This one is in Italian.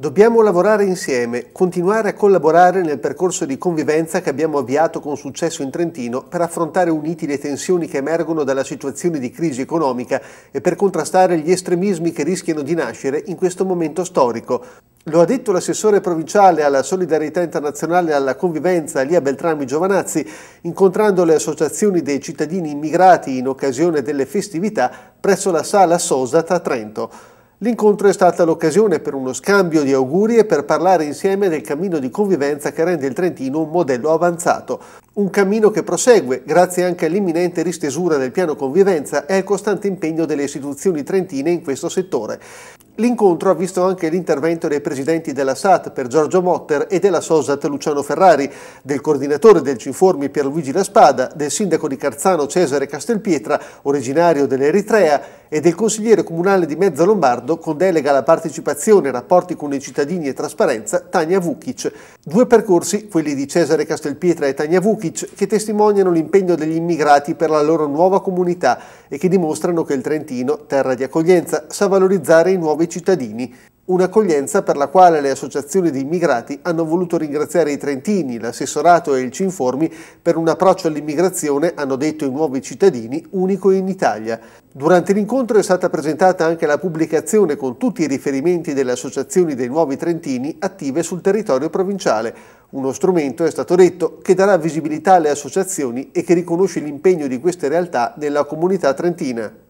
Dobbiamo lavorare insieme, continuare a collaborare nel percorso di convivenza che abbiamo avviato con successo in Trentino per affrontare uniti le tensioni che emergono dalla situazione di crisi economica e per contrastare gli estremismi che rischiano di nascere in questo momento storico. Lo ha detto l'assessore provinciale alla solidarietà internazionale e alla convivenza Lia Beltrami Giovanazzi, incontrando le associazioni dei cittadini immigrati in occasione delle festività presso la Sala Sosa a Trento. L'incontro è stata l'occasione per uno scambio di auguri e per parlare insieme del cammino di convivenza che rende il Trentino un modello avanzato. Un cammino che prosegue grazie anche all'imminente ristesura del piano convivenza e al costante impegno delle istituzioni trentine in questo settore. L'incontro ha visto anche l'intervento dei presidenti della SAT per Giorgio Motter e della SOSAT Luciano Ferrari, del coordinatore del Cinformi Pierluigi La Spada, del sindaco di Carzano Cesare Castelpietra, originario dell'Eritrea, e del consigliere comunale di Mezzo Lombardo con delega alla partecipazione, rapporti con i cittadini e trasparenza, Tania Vukic. Due percorsi, quelli di Cesare Castelpietra e Tania Vukic, Peach che testimoniano l'impegno degli immigrati per la loro nuova comunità e che dimostrano che il Trentino, terra di accoglienza, sa valorizzare i nuovi cittadini. Un'accoglienza per la quale le associazioni di immigrati hanno voluto ringraziare i Trentini, l'assessorato e il Cinformi per un approccio all'immigrazione, hanno detto i nuovi cittadini, unico in Italia. Durante l'incontro è stata presentata anche la pubblicazione con tutti i riferimenti delle associazioni dei nuovi Trentini attive sul territorio provinciale uno strumento, è stato detto, che darà visibilità alle associazioni e che riconosce l'impegno di queste realtà nella comunità trentina.